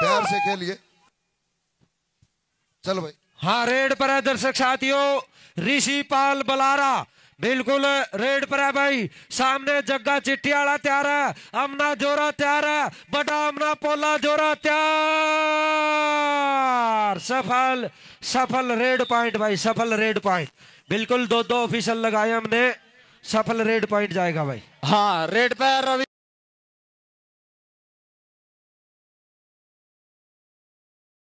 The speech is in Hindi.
प्यार से खेलिए चलो भाई हाँ रेड पर है दर्शक साथियों ऋषि पाल बलारा बिल्कुल रेड पर है भाई सामने जग्गा चिट्ठियाला तैयार है अमना जोरा तैयार है बटा अमना पोला जोरा तैयार सफल सफल रेड पॉइंट भाई सफल रेड पॉइंट बिल्कुल दो दो ऑफिसल लगाए हमने सफल रेड पॉइंट जाएगा भाई हाँ रेड पर रवि